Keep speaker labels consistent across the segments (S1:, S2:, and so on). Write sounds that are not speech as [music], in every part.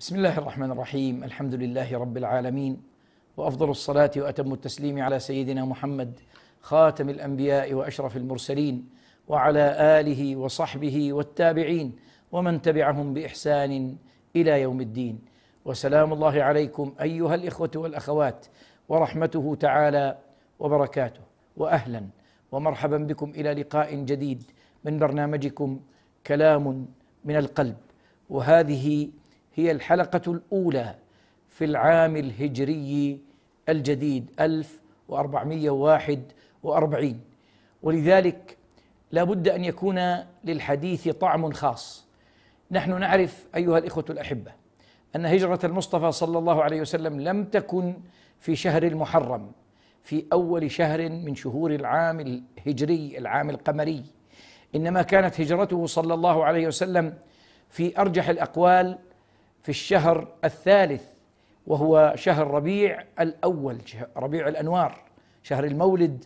S1: بسم الله الرحمن الرحيم الحمد لله رب العالمين وافضل الصلاه واتم التسليم على سيدنا محمد خاتم الانبياء واشرف المرسلين وعلى اله وصحبه والتابعين ومن تبعهم باحسان الى يوم الدين وسلام الله عليكم ايها الاخوه والاخوات ورحمته تعالى وبركاته واهلا ومرحبا بكم الى لقاء جديد من برنامجكم كلام من القلب وهذه هي الحلقة الأولى في العام الهجري الجديد 1441 ولذلك لا بد أن يكون للحديث طعم خاص نحن نعرف أيها الإخوة الأحبة أن هجرة المصطفى صلى الله عليه وسلم لم تكن في شهر المحرم في أول شهر من شهور العام الهجري العام القمري إنما كانت هجرته صلى الله عليه وسلم في أرجح الأقوال في الشهر الثالث وهو شهر ربيع الأول ربيع الأنوار شهر المولد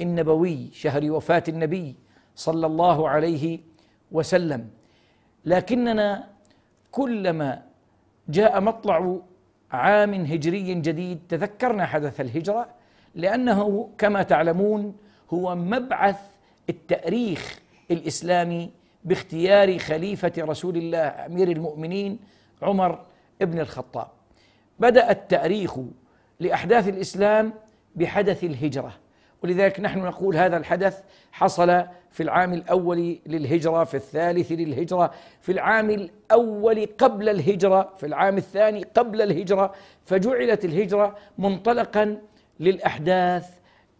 S1: النبوي شهر وفاة النبي صلى الله عليه وسلم لكننا كلما جاء مطلع عام هجري جديد تذكرنا حدث الهجرة لأنه كما تعلمون هو مبعث التأريخ الإسلامي باختيار خليفة رسول الله أمير المؤمنين عمر بن الخطاب بدأ التاريخ لأحداث الإسلام بحدث الهجرة ولذلك نحن نقول هذا الحدث حصل في العام الأول للهجرة في الثالث للهجرة في العام الأول قبل الهجرة في العام الثاني قبل الهجرة فجعلت الهجرة منطلقا للأحداث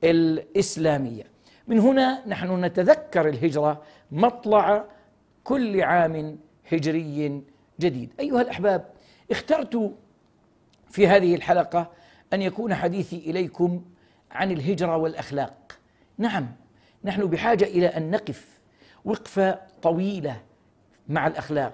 S1: الإسلامية من هنا نحن نتذكر الهجرة مطلع كل عام هجري جديد ايها الاحباب اخترت في هذه الحلقه ان يكون حديثي اليكم عن الهجره والاخلاق نعم نحن بحاجه الى ان نقف وقفه طويله مع الاخلاق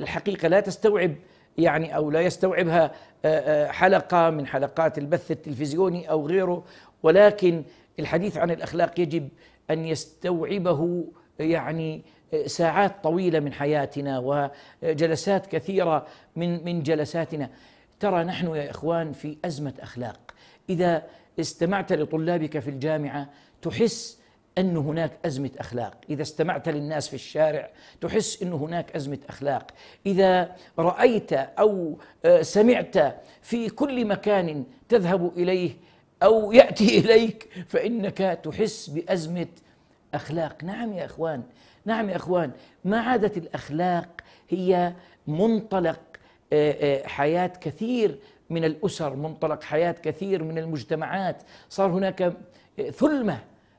S1: الحقيقه لا تستوعب يعني او لا يستوعبها آه، آه، حلقه من حلقات البث التلفزيوني او غيره ولكن الحديث عن الاخلاق يجب ان يستوعبه يعني ساعات طويله من حياتنا وجلسات كثيره من من جلساتنا ترى نحن يا اخوان في ازمه اخلاق اذا استمعت لطلابك في الجامعه تحس أن هناك أزمة أخلاق إذا استمعت للناس في الشارع تحس أن هناك أزمة أخلاق إذا رأيت أو آه، سمعت في كل مكان تذهب إليه أو يأتي [laughs] إليك فإنك تحس بأزمة أخلاق نعم يا إخوان نعم يا إخوان ما عادت الأخلاق هي منطلق آه، آه، حياة كثير من الأسر منطلق حياة كثير من المجتمعات صار هناك آه، ثلمة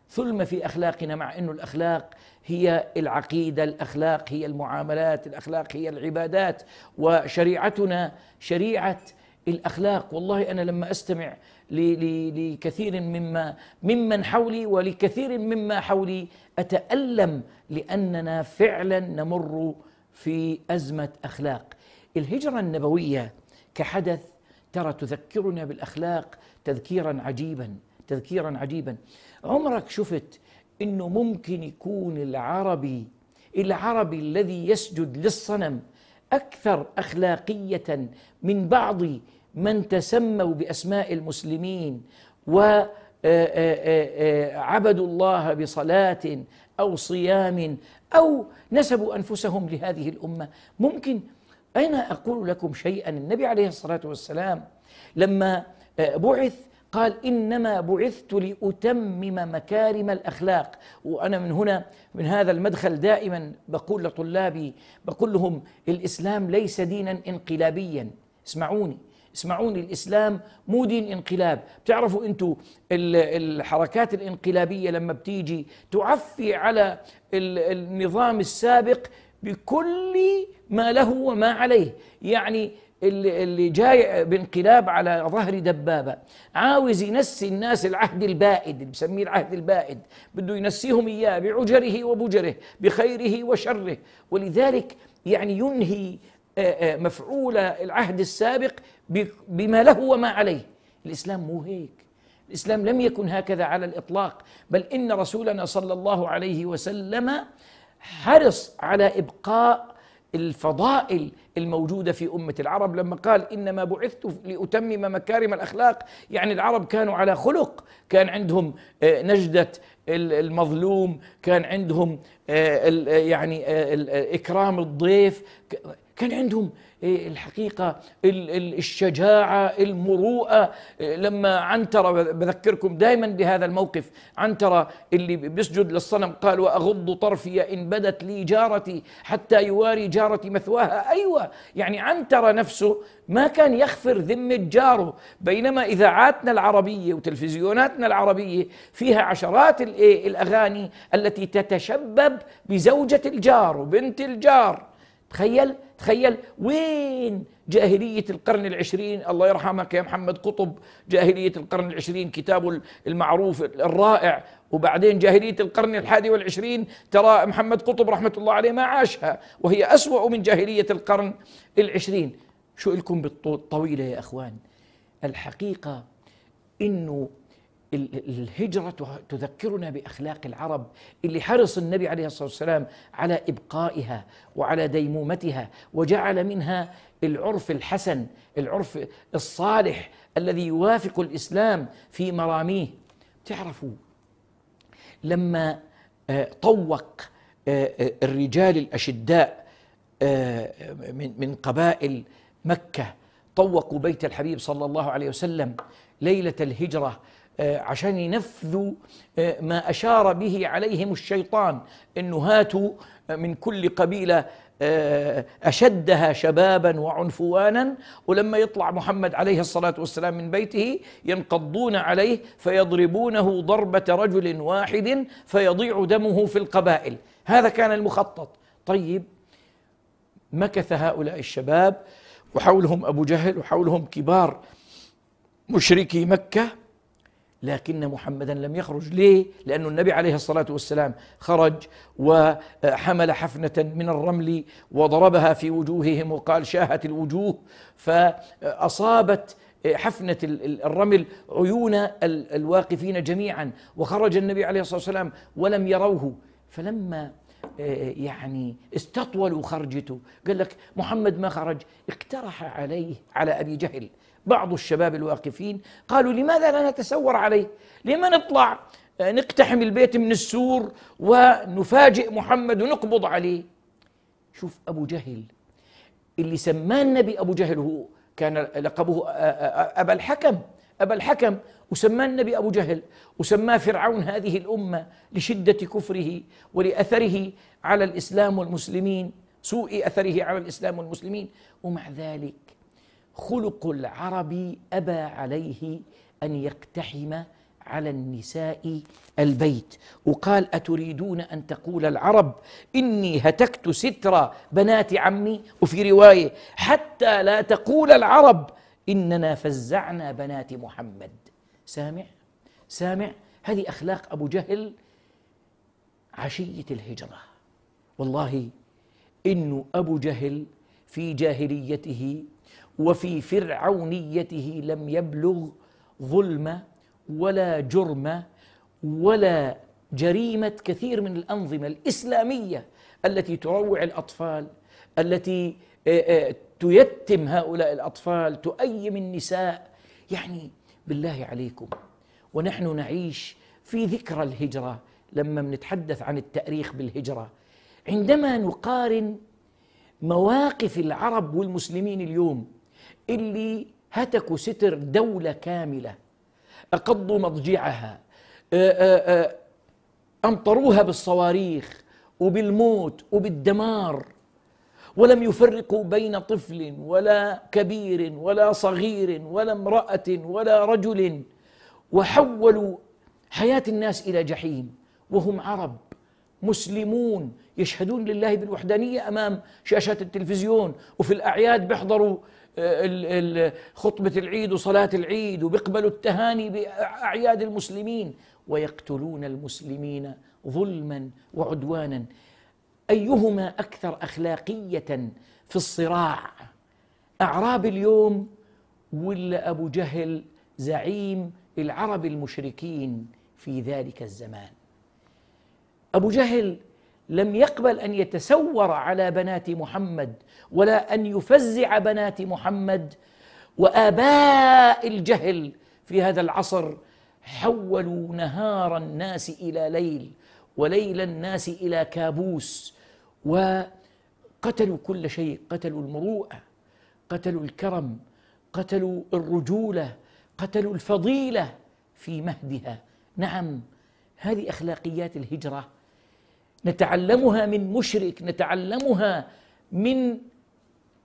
S1: ثلمة في أخلاقنا مع أنه الأخلاق هي العقيدة الأخلاق هي المعاملات الأخلاق هي العبادات وشريعتنا شريعة الأخلاق والله أنا لما أستمع لكثير مما ممن حولي ولكثير مما حولي أتألم لأننا فعلا نمر في أزمة أخلاق الهجرة النبوية كحدث ترى تذكرنا بالأخلاق تذكيرا عجيبا تذكيرا عجيبا عمرك شفت أنه ممكن يكون العربي العربي الذي يسجد للصنم أكثر أخلاقية من بعض من تسموا باسماء المسلمين و آه، آه، آه، عبدوا الله بصلاة أو صيام أو نسبوا أنفسهم لهذه الأمة ممكن أنا أقول لكم شيئا النبي عليه الصلاة والسلام لما بعث قال إنما بعثت لأتمم مكارم الأخلاق وأنا من هنا من هذا المدخل دائما بقول لطلابي بقول لهم الإسلام ليس دينا انقلابيا اسمعوني اسمعوني الاسلام مو دين انقلاب بتعرفوا انتوا الحركات الانقلابيه لما بتيجي تعفي على النظام السابق بكل ما له وما عليه يعني اللي جاي بانقلاب على ظهر دبابة عاوز ينسي الناس العهد البائد اللي بسميه العهد البائد بده ينسيهم إياه بعجره وبجره بخيره وشره ولذلك يعني ينهي آه، آه، مفعول العهد السابق بما له وما عليه الإسلام مو هيك الإسلام لم يكن هكذا على الإطلاق بل إن رسولنا صلى الله عليه وسلم حرص على إبقاء الفضائل الموجودة في أمة العرب لما قال إنما بعثت لأتمم مكارم الأخلاق يعني العرب كانوا على خلق كان عندهم آه، نجدة المظلوم كان عندهم يعني إكرام الضيف كان عندهم إيه، الحقيقة الشجاعة المروءة لما عنترة بذكركم دائما بهذا الموقف عنترة اللي بيسجد للصنم قال وأغض طرفي إن بدت لي جارتي حتى يواري جارتي مثواها أيوة يعني عنترة نفسه ما كان يخفر ذمة جاره بينما إذاعاتنا العربية وتلفزيوناتنا العربية فيها عشرات إيه، الأغاني التي تتشبب بزوجة الجار وبنت الجار تخيل تخيل وين جاهلية القرن العشرين الله يرحمك يا محمد قطب جاهلية القرن العشرين كتابه المعروف الرائع وبعدين جاهلية القرن الحادي والعشرين ترى محمد قطب رحمة الله عليه ما عاشها وهي أسوأ من جاهلية القرن العشرين شو لكم بالطويلة يا أخوان الحقيقة إنه الهجرة تذكرنا بأخلاق العرب اللي حرص النبي عليه الصلاة والسلام على إبقائها وعلى ديمومتها وجعل منها العرف الحسن العرف الصالح الذي يوافق الإسلام في مراميه تعرفوا لما آه، طوق آه، آه، الرجال الأشداء من قبائل مكة طوقوا بيت الحبيب صلى الله عليه وسلم ليلة الهجرة آه، عشان ينفذوا آه، ما أشار به عليهم الشيطان أنه هاتوا آه، من كل قبيلة أشدها شبابا وعنفوانا ولما يطلع محمد عليه الصلاة والسلام من بيته ينقضون عليه فيضربونه ضربة رجل واحد فيضيع دمه في القبائل هذا كان المخطط طيب مكث هؤلاء الشباب وحولهم أبو جهل وحولهم كبار مشركي مكة لكن محمدا لم يخرج ليه؟ لأن النبي عليه الصلاة والسلام خرج وحمل حفنة من الرمل وضربها في وجوههم وقال شاهت الوجوه فأصابت حفنة الرمل عيون الواقفين جميعا وخرج النبي عليه الصلاة والسلام ولم يروه فلما آه، يعني استطولوا خرجته قال لك محمد ما خرج اقترح عليه على أبي جهل بعض الشباب الواقفين قالوا لماذا لا نتسور عليه لما نطلع آه، نقتحم البيت من السور ونفاجئ محمد ونقبض عليه شوف أبو جهل اللي سماه النبي أبو جهل هو كان لقبه آه، آه، أبا الحكم أبا الحكم وسماه النبي أبو جهل وسماه فرعون هذه الأمة لشدة كفره ولأثره على الإسلام والمسلمين سوء أثره على الإسلام والمسلمين ومع ذلك خلق العربي أبى عليه أن يقتحم على النساء البيت وقال أتريدون أن تقول العرب إني هتكت ستر بنات عمي وفي رواية حتى لا تقول العرب إننا فزعنا بنات محمد سامع سامع هذه أخلاق أبو جهل عشية الهجرة والله إنه أبو جهل في جاهليته وفي فرعونيته لم يبلغ ظلم ولا جرم ولا جريمه كثير من الانظمه الاسلاميه التي تروع الاطفال التي تيتم هؤلاء الاطفال تؤيم النساء يعني بالله عليكم ونحن نعيش في ذكرى الهجره لما بنتحدث عن التاريخ بالهجره عندما نقارن مواقف العرب والمسلمين اليوم اللي هتكوا ستر دولة كاملة أقضوا مضجعها آه، آه، آه، أمطروها بالصواريخ وبالموت وبالدمار ولم يفرقوا بين طفل ولا كبير ولا صغير ولا امرأة ولا رجل وحولوا حياة الناس إلى جحيم وهم عرب مسلمون يشهدون لله بالوحدانية أمام شاشات التلفزيون وفي الأعياد بيحضروا خطبة العيد وصلاة العيد وبيقبلوا التهاني بأعياد المسلمين ويقتلون المسلمين ظلما وعدوانا أيهما أكثر أخلاقية في الصراع أعراب اليوم ولا أبو جهل زعيم العرب المشركين في ذلك الزمان أبو جهل لم يقبل ان يتسور على بنات محمد ولا ان يفزع بنات محمد واباء الجهل في هذا العصر حولوا نهار الناس الى ليل وليل الناس الى كابوس وقتلوا كل شيء قتلوا المروءه قتلوا الكرم قتلوا الرجوله قتلوا الفضيله في مهدها نعم هذه اخلاقيات الهجره نتعلمها من مشرك نتعلمها من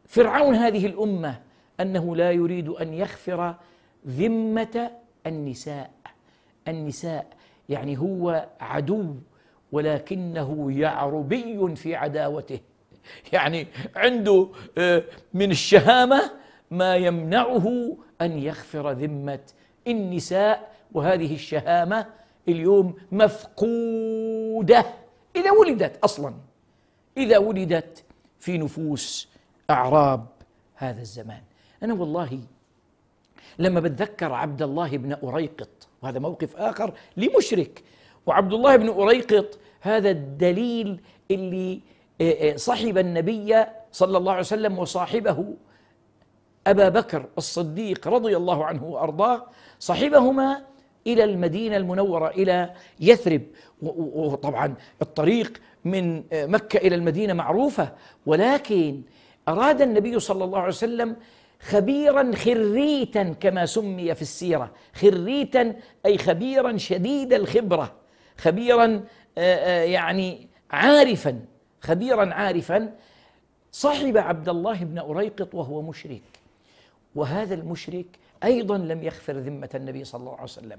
S1: فرعون هذه الامه انه لا يريد ان يغفر ذمه النساء النساء يعني هو عدو ولكنه يعربي في عداوته يعني عنده آه، من الشهامه ما يمنعه ان يغفر ذمه النساء وهذه الشهامه اليوم مفقوده إذا ولدت أصلا إذا ولدت في نفوس أعراب هذا الزمان أنا والله لما بتذكر عبد الله بن أريقط وهذا موقف آخر لمشرك وعبد الله بن أريقط هذا الدليل اللي آه، آه، صحب النبي صلى الله عليه وسلم وصاحبه أبا بكر الصديق رضي الله عنه وأرضاه صحبهما إلى المدينة المنورة إلى يثرب وطبعا الطريق من آه، مكة إلى المدينة معروفة ولكن أراد النبي صلى الله عليه وسلم خبيرا خريتا كما سمي في السيرة خريتا أي خبيرا شديد الخبرة خبيرا آه، آه، يعني عارفا خبيرا عارفا صاحب عبد الله بن أريقط وهو مشرك وهذا المشرك أيضا لم يخفر ذمة النبي صلى الله عليه وسلم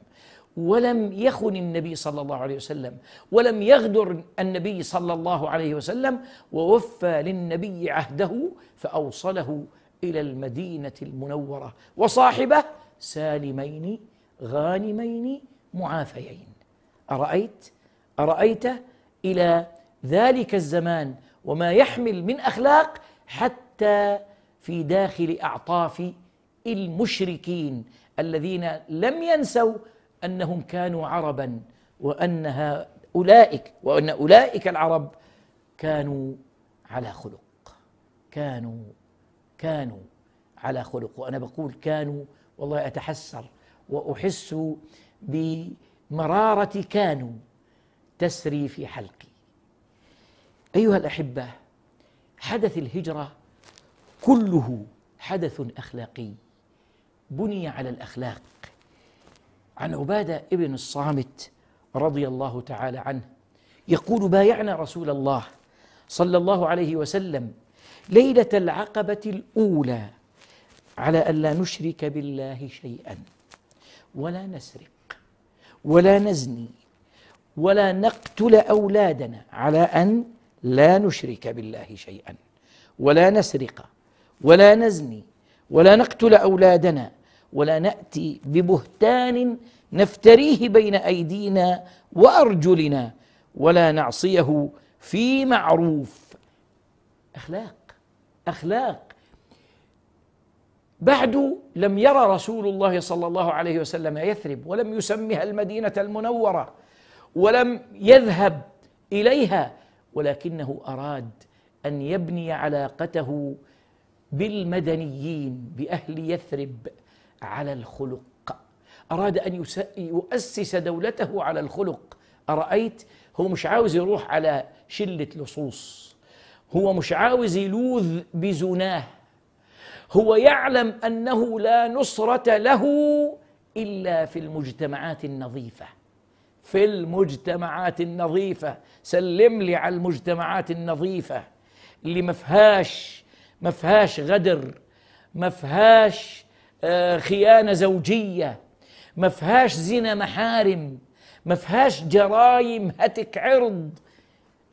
S1: ولم يخن النبي صلى الله عليه وسلم ولم يغدر النبي صلى الله عليه وسلم ووفى للنبي عهده فأوصله إلى المدينة المنورة وصاحبه سالمين غانمين معافيين أرأيت أرأيت إلى ذلك الزمان وما يحمل من أخلاق حتى في داخل أعطاف المشركين الذين لم ينسوا انهم كانوا عربا وانها اولئك وان اولئك العرب كانوا على خلق كانوا كانوا على خلق وانا بقول كانوا والله اتحسر واحس بمراره كانوا تسري في حلقي ايها الاحبه حدث الهجره كله حدث اخلاقي بني على الأخلاق عن عبادة ابن الصامت رضي الله تعالى عنه يقول بايعنا رسول الله صلى الله عليه وسلم ليلة العقبة الأولى على ألا نشرك بالله شيئا ولا نسرق ولا نزني ولا نقتل أولادنا على أن لا نشرك بالله شيئا ولا نسرق ولا نزني ولا نقتل أولادنا ولا نأتي ببهتان نفتريه بين أيدينا وأرجلنا ولا نعصيه في معروف أخلاق أخلاق بعد لم يرى رسول الله صلى الله عليه وسلم يثرب ولم يسمها المدينة المنورة ولم يذهب إليها ولكنه أراد أن يبني علاقته بالمدنيين بأهل يثرب على الخلق أراد أن يؤسس دولته على الخلق أرأيت هو مش عاوز يروح على شلة لصوص هو مش عاوز يلوذ بزناه هو يعلم أنه لا نصرة له إلا في المجتمعات النظيفة في المجتمعات النظيفة سلم لي على المجتمعات النظيفة اللي ما فيهاش ما فيهاش غدر ما فيهاش آه، خيانة زوجية ما فيهاش زنا محارم ما فيهاش جرايم هتك عرض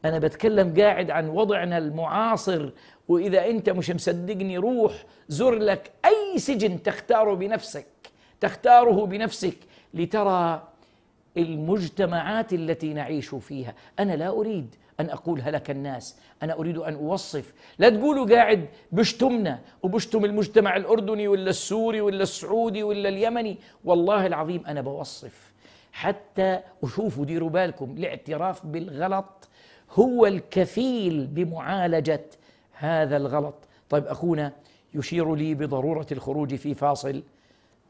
S1: أنا بتكلم قاعد عن وضعنا المعاصر وإذا أنت مش مصدقني روح زر لك أي سجن تختاره بنفسك تختاره بنفسك لترى المجتمعات التي نعيش فيها أنا لا أريد أن أقول هلك الناس أنا أريد أن أوصف لا تقولوا قاعد بشتمنا وبشتم المجتمع الأردني ولا السوري ولا السعودي ولا اليمني والله العظيم أنا بوصف حتى أشوفوا ديروا بالكم الاعتراف بالغلط هو الكفيل بمعالجة هذا الغلط طيب أخونا يشير لي بضرورة الخروج في فاصل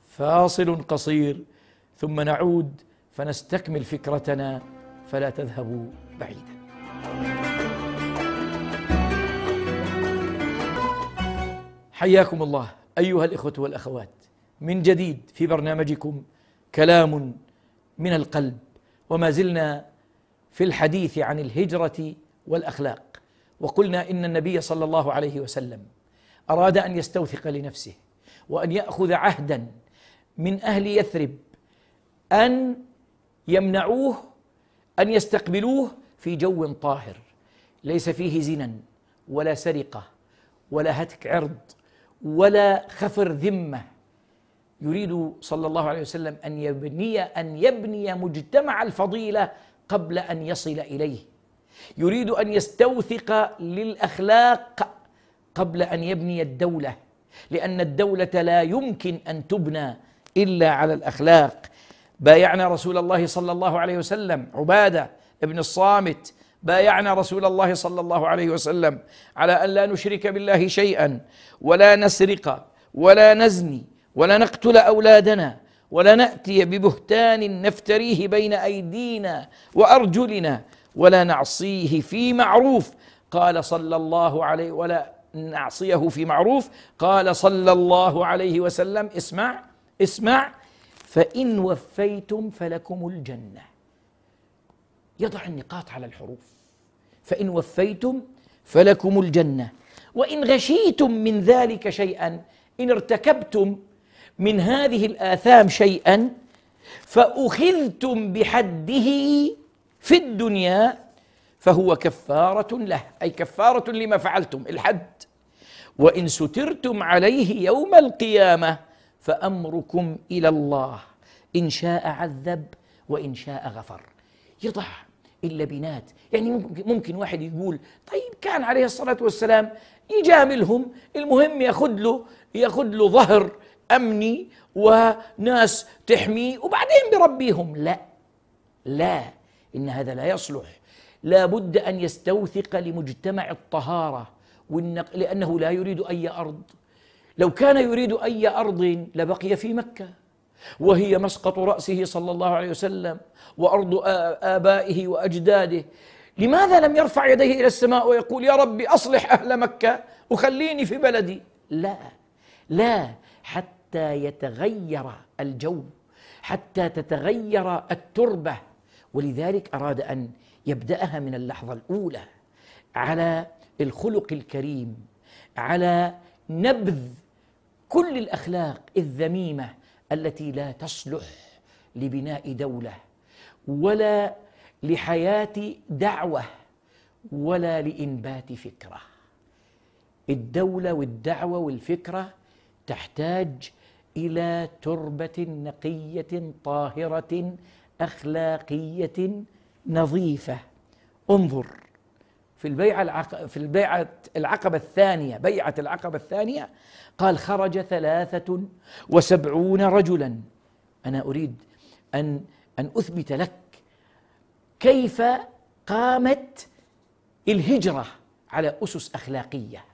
S1: فاصل قصير ثم نعود فنستكمل فكرتنا فلا تذهبوا بعيدا حياكم الله ايها الاخوه والاخوات من جديد في برنامجكم كلام من القلب وما زلنا في الحديث عن الهجره والاخلاق وقلنا ان النبي صلى الله عليه وسلم اراد ان يستوثق لنفسه وان ياخذ عهدا من اهل يثرب ان يمنعوه ان يستقبلوه في جو طاهر ليس فيه زنا ولا سرقه ولا هتك عرض ولا خفر ذمه يريد صلى الله عليه وسلم ان يبني ان يبني مجتمع الفضيله قبل ان يصل اليه يريد ان يستوثق للاخلاق قبل ان يبني الدوله لان الدوله لا يمكن ان تبنى الا على الاخلاق بايعنا رسول الله صلى الله عليه وسلم عباده بن الصامت بايعنا رسول الله صلى الله عليه وسلم على أن لا نشرك بالله شيئا ولا نسرق ولا نزني ولا نقتل أولادنا ولا نأتي ببهتان نفتريه بين أيدينا وأرجلنا ولا نعصيه في معروف قال صلى الله عليه ولا نعصيه في معروف قال صلى الله عليه وسلم اسمع اسمع فإن وفيتم فلكم الجنة يضع النقاط على الحروف فإن وفيتم فلكم الجنة وإن غشيتم من ذلك شيئا إن ارتكبتم من هذه الآثام شيئا فأخذتم بحده في الدنيا فهو كفارة له أي كفارة لما فعلتم الحد وإن سترتم عليه يوم القيامة فأمركم إلى الله إن شاء عذب وإن شاء غفر يضع اللبنات يعني ممكن, ممكن واحد يقول طيب كان عليه الصلاة والسلام يجاملهم المهم ياخذ له ياخذ له ظهر أمني وناس تحميه وبعدين بربيهم لا لا إن هذا لا يصلح لا بد أن يستوثق لمجتمع الطهارة والنق... لأنه لا يريد أي أرض لو كان يريد أي أرض لبقي في مكة وهي مسقط رأسه صلى الله عليه وسلم وأرض آبائه وأجداده لماذا لم يرفع يديه إلى السماء ويقول يا ربي أصلح أهل مكة وخليني في بلدي لا لا حتى يتغير الجو حتى تتغير التربة ولذلك أراد أن يبدأها من اللحظة الأولى على الخلق الكريم على نبذ كل الأخلاق الذميمة التي لا تصلح لبناء دوله ولا لحياه دعوه ولا لانبات فكره الدوله والدعوه والفكره تحتاج الى تربه نقيه طاهره اخلاقيه نظيفه انظر في البيعة العق... في البيعة العقبة الثانية بيعة العقبة الثانية قال خرج ثلاثة وسبعون رجلا أنا أريد أن أن أثبت لك كيف قامت الهجرة على أسس أخلاقية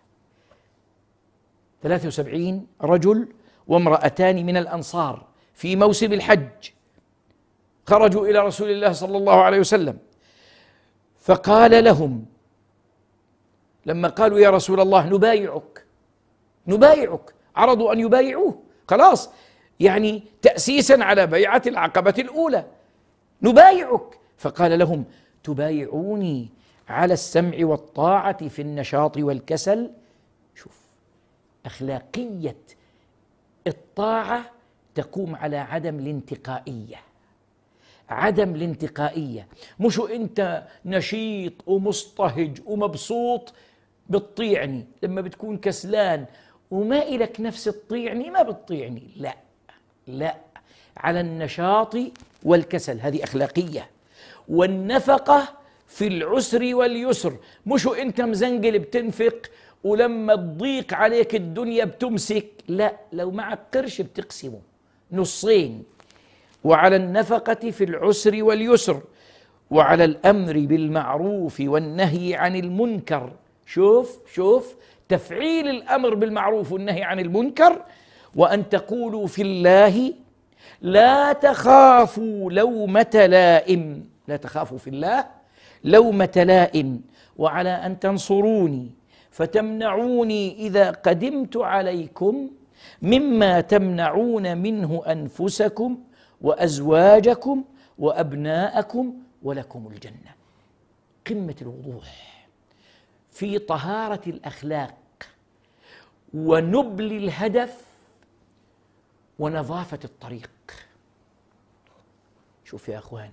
S1: 73 رجل وامرأتان من الأنصار في موسم الحج خرجوا إلى رسول الله صلى الله عليه وسلم فقال لهم لما قالوا يا رسول الله نبايعك نبايعك عرضوا أن يبايعوه خلاص يعني تأسيسا على بيعة العقبة الأولى نبايعك فقال لهم تبايعوني على السمع والطاعة في النشاط والكسل شوف أخلاقية الطاعة تقوم على عدم الانتقائية عدم الانتقائية مش أنت نشيط ومصطهج ومبسوط بتطيعني لما بتكون كسلان وما إلك نفس تطيعني ما بتطيعني لا لا على النشاط والكسل هذه أخلاقية والنفقة في العسر واليسر مش انت مزنقل بتنفق ولما تضيق عليك الدنيا بتمسك لا لو معك قرش بتقسمه نصين وعلى النفقة في العسر واليسر وعلى الأمر بالمعروف والنهي عن المنكر شوف شوف تفعيل الامر بالمعروف والنهي عن المنكر وان تقولوا في الله لا تخافوا لومه لائم لا تخافوا في الله لومه لائم وعلى ان تنصروني فتمنعوني اذا قدمت عليكم مما تمنعون منه انفسكم وازواجكم وابناءكم ولكم الجنه قمه الوضوح في طهارة الأخلاق ونبل الهدف ونظافة الطريق شوف يا أخوان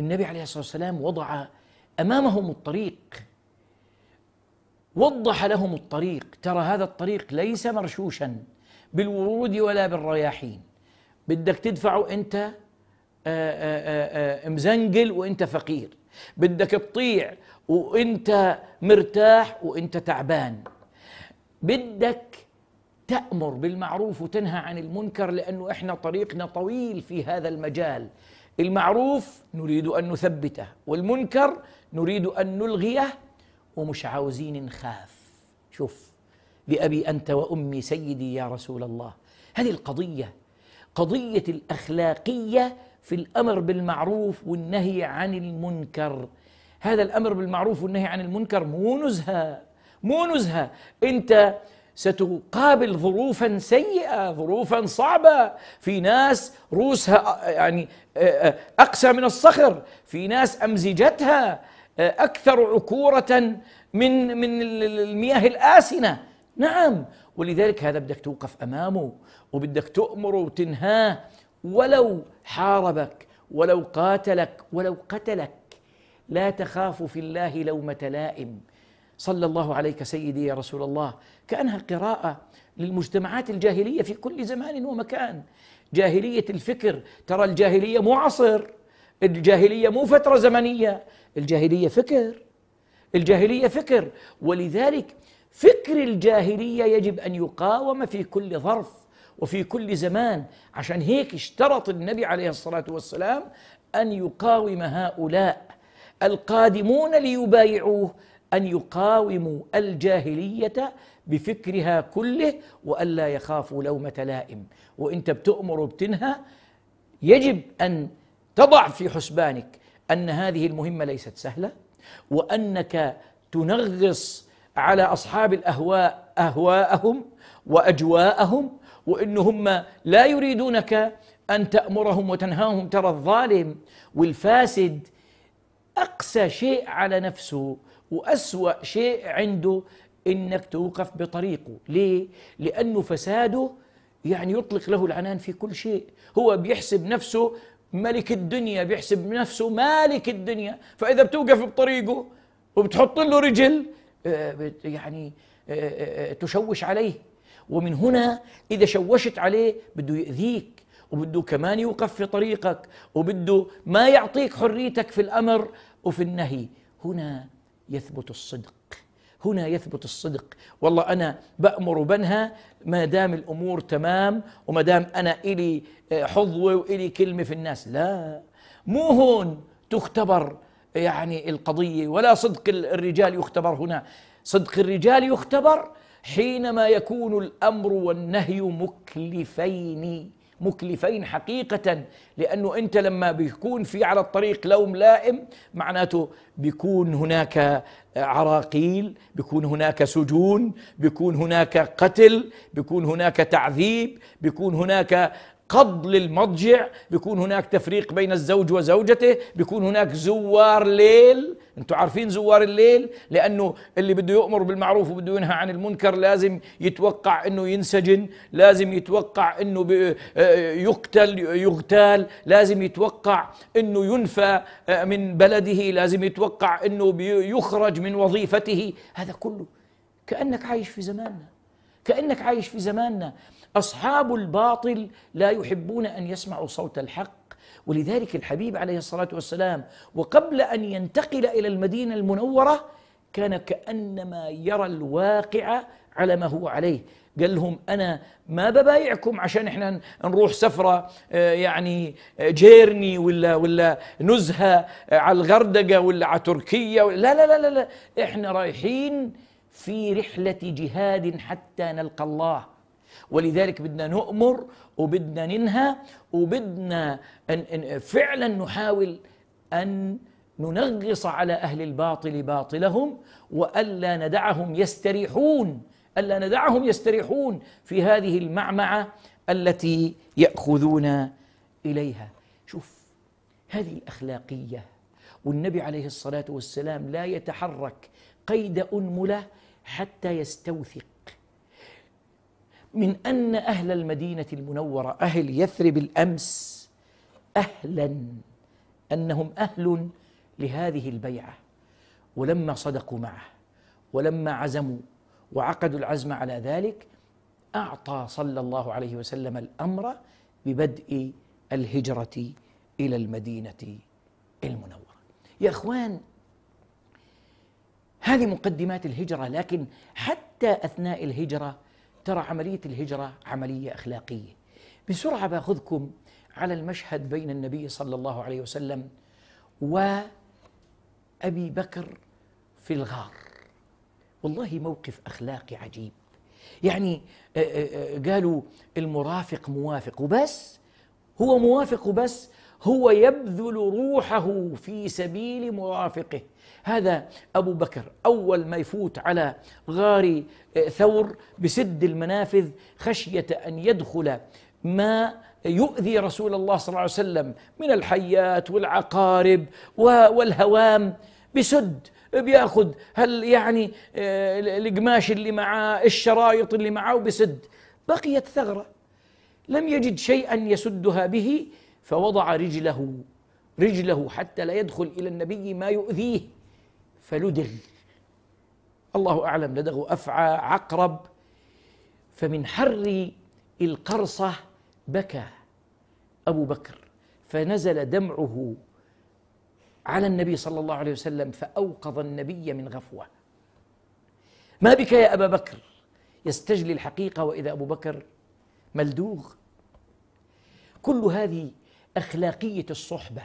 S1: النبي عليه الصلاة والسلام وضع أمامهم الطريق وضح لهم الطريق ترى هذا الطريق ليس مرشوشا بالورود ولا بالرياحين بدك تدفعه أنت آه، آه، آه، مزنقل وانت فقير بدك تطيع وانت مرتاح وانت تعبان بدك تأمر بالمعروف وتنهى عن المنكر لأنه إحنا طريقنا طويل في هذا المجال المعروف نريد أن نثبته والمنكر نريد أن نلغيه ومش عاوزين نخاف شوف بأبي أنت وأمي سيدي يا رسول الله هذه القضية قضية الأخلاقية في الأمر بالمعروف والنهي عن المنكر هذا الأمر بالمعروف والنهي عن المنكر مو نزهة مو نزهة أنت ستقابل ظروفا سيئة ظروفا صعبة في ناس روسها يعني أقسى من الصخر في ناس أمزجتها أكثر عكورة من من المياه الآسنة نعم ولذلك هذا بدك توقف أمامه وبدك تؤمره وتنهاه ولو حاربك ولو قاتلك ولو قتلك لا تخاف في الله لومة لائم صلى الله عليك سيدي يا رسول الله كأنها قراءة للمجتمعات الجاهلية في كل زمان ومكان جاهلية الفكر ترى الجاهلية مو عصر الجاهلية مو فترة زمنية الجاهلية فكر الجاهلية فكر ولذلك فكر الجاهلية يجب أن يقاوم في كل ظرف وفي كل زمان عشان هيك اشترط النبي عليه الصلاة والسلام أن يقاوم هؤلاء القادمون ليبايعوه أن يقاوموا الجاهلية بفكرها كله وألا يخافوا لومة لائم وإنت بتؤمر وبتنهى يجب أن تضع في حسبانك أن هذه المهمة ليست سهلة وأنك تنغص على أصحاب الأهواء أهواءهم وأجواءهم وإن هم لا يريدونك أن تأمرهم وتنهاهم ترى الظالم والفاسد أقسى شيء على نفسه وأسوأ شيء عنده إنك توقف بطريقه ليه؟ لأنه فساده يعني يطلق له العنان في كل شيء هو بيحسب نفسه ملك الدنيا بيحسب نفسه مالك الدنيا فإذا بتوقف بطريقه وبتحط له رجل آه، يعني آه، آه، تشوش عليه ومن هنا إذا شوشت عليه بده يؤذيك وبده كمان يوقف في طريقك وبده ما يعطيك حريتك في الامر وفي النهي هنا يثبت الصدق هنا يثبت الصدق والله انا بامر وبنهى ما دام الامور تمام وما دام انا الي آه، حظوه والي كلمه في الناس لا مو هون تختبر يعني القضيه ولا صدق الرجال يختبر هنا صدق الرجال يختبر حينما يكون الامر والنهي مكلفين مكلفين حقيقة لأنه أنت لما بيكون في على الطريق لوم لائم معناته بيكون هناك عراقيل بيكون هناك سجون بيكون هناك قتل بيكون هناك تعذيب بيكون هناك قض للمضجع بيكون هناك تفريق بين الزوج وزوجته بيكون هناك زوار ليل انتم عارفين زوار الليل لانه اللي بده يؤمر بالمعروف وبده ينهى عن المنكر لازم يتوقع انه ينسجن لازم يتوقع انه آه، يقتل يغتال لازم يتوقع انه ينفى آه، من بلده لازم يتوقع انه يخرج من وظيفته هذا كله كانك عايش في زماننا كانك عايش في زماننا اصحاب الباطل لا يحبون ان يسمعوا صوت الحق ولذلك الحبيب عليه الصلاه والسلام وقبل ان ينتقل الى المدينه المنوره كان كانما يرى الواقع على ما هو عليه قال لهم انا ما ببايعكم عشان احنا نروح سفره آه، يعني آه، جيرني ولا ولا نزهه آه، على الغردقه ولا على تركيا لا لا لا لا احنا رايحين في رحله جهاد حتى نلقى الله ولذلك بدنا نؤمر وبدنا ننهى وبدنا أن أن فعلا نحاول أن ننغص على أهل الباطل باطلهم وألا ندعهم يستريحون ألا ندعهم يستريحون في هذه المعمعة التي يأخذون إليها شوف هذه الأخلاقية والنبي عليه الصلاة والسلام لا يتحرك قيد أنملة حتى يستوثق من أن أهل المدينة المنورة أهل يثرب الأمس أهلا أنهم أهل لهذه البيعة ولما صدقوا معه ولما عزموا وعقدوا العزم على ذلك أعطى صلى الله عليه وسلم الأمر ببدء الهجرة إلى المدينة المنورة يا إخوان هذه مقدمات الهجرة لكن حتى أثناء الهجرة ترى عملية الهجرة عملية أخلاقية بسرعة باخذكم على المشهد بين النبي صلى الله عليه وسلم وأبي بكر في الغار والله موقف أخلاقي عجيب يعني آه، آه، آه، قالوا المرافق موافق وبس هو موافق وبس هو يبذل روحه في سبيل مرافقه هذا أبو بكر أول ما يفوت على غار آه، ثور بسد المنافذ خشية أن يدخل ما يؤذي رسول الله صلى الله عليه وسلم من الحيات والعقارب والهوام بسد بياخذ هل يعني آه، القماش اللي معاه الشرايط اللي معاه وبسد بقيت ثغره لم يجد شيئا يسدها به فوضع رجله رجله حتى لا يدخل الى النبي ما يؤذيه فلدغ الله أعلم لدغ أفعى عقرب فمن حر القرصة بكى أبو بكر فنزل دمعه على النبي صلى الله عليه وسلم فأوقظ النبي من غفوة ما بك يا أبا بكر يستجلي الحقيقة وإذا أبو بكر ملدوغ كل هذه أخلاقية الصحبة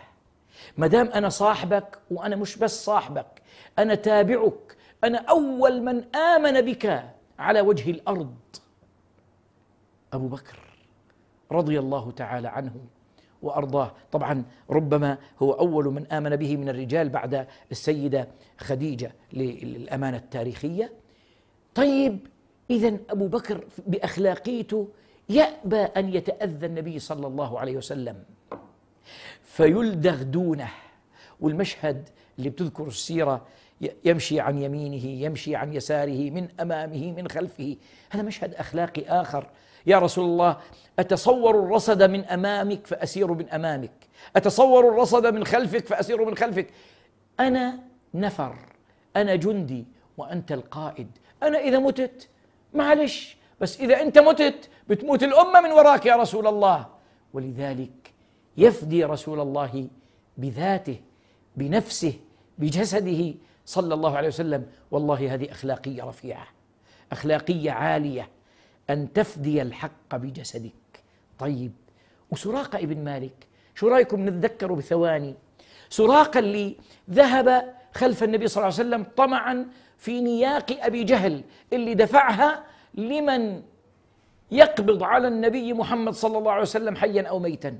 S1: ما دام انا صاحبك وانا مش بس صاحبك انا تابعك انا اول من امن بك على وجه الارض ابو بكر رضي الله تعالى عنه وارضاه طبعا ربما هو اول من امن به من الرجال بعد السيده خديجه للامانه التاريخيه طيب اذا ابو بكر باخلاقيته يابى ان يتاذى النبي صلى الله عليه وسلم فيلدغ دونه والمشهد اللي بتذكر السيرة يمشي عن يمينه يمشي عن يساره من أمامه من خلفه هذا مشهد أخلاقي آخر يا رسول الله أتصور الرصد من أمامك فأسير من أمامك أتصور الرصد من خلفك فأسير من خلفك أنا نفر أنا جندي وأنت القائد أنا إذا متت معلش بس إذا أنت متت بتموت الأمة من وراك يا رسول الله ولذلك يفدي رسول الله بذاته بنفسه بجسده صلى الله عليه وسلم والله هذه اخلاقيه رفيعه اخلاقيه عاليه ان تفدي الحق بجسدك طيب وسراقه ابن مالك شو رايكم نتذكره بثواني سراقه اللي ذهب خلف النبي صلى الله عليه وسلم طمعا في نياق ابي جهل اللي دفعها لمن يقبض على النبي محمد صلى الله عليه وسلم حيا او ميتا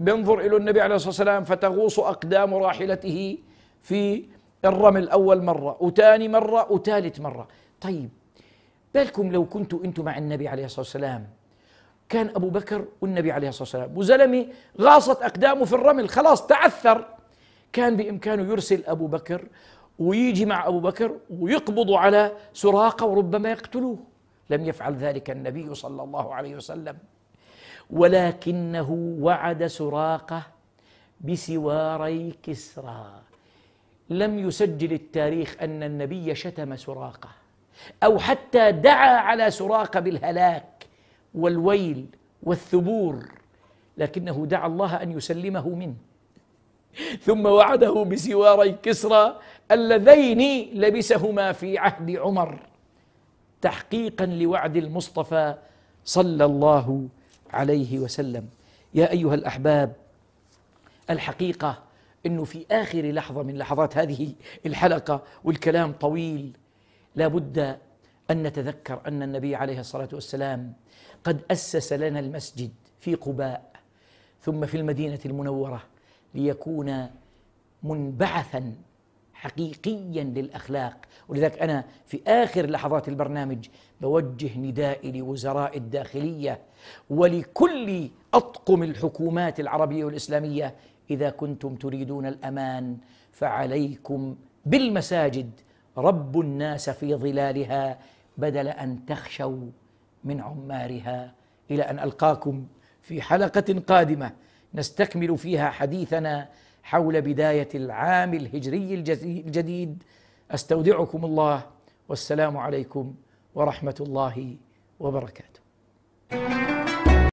S1: بينظر إلى النبي عليه الصلاة والسلام فتغوص أقدام راحلته في الرمل أول مرة وثاني مرة وثالث مرة طيب بالكم لو كنتوا أنتم مع النبي عليه الصلاة والسلام كان أبو بكر والنبي عليه الصلاة والسلام وزلمة غاصت أقدامه في الرمل خلاص تعثر كان بإمكانه يرسل أبو بكر ويجي مع أبو بكر ويقبض على سراقة وربما يقتلوه لم يفعل ذلك النبي صلى الله عليه وسلم ولكنه وعد سراقه بسواري كسرى لم يسجل التاريخ أن النبي شتم سراقه أو حتى دعا على سراقه بالهلاك والويل والثبور لكنه دعا الله أن يسلمه منه ثم وعده بسواري كسرى اللذين لبسهما في عهد عمر تحقيقا لوعد المصطفى صلى الله عليه وسلم يا ايها الاحباب الحقيقه انه في اخر لحظه من لحظات هذه الحلقه والكلام طويل لابد ان نتذكر ان النبي عليه الصلاه والسلام قد اسس لنا المسجد في قباء ثم في المدينه المنوره ليكون منبعثا حقيقيا للاخلاق ولذلك انا في اخر لحظات البرنامج بوجه ندائي لوزراء الداخليه ولكل اطقم الحكومات العربيه والاسلاميه اذا كنتم تريدون الامان فعليكم بالمساجد رب الناس في ظلالها بدل ان تخشوا من عمارها الى ان القاكم في حلقه قادمه نستكمل فيها حديثنا حول بداية العام الهجري الجديد استودعكم الله والسلام عليكم ورحمة الله وبركاته.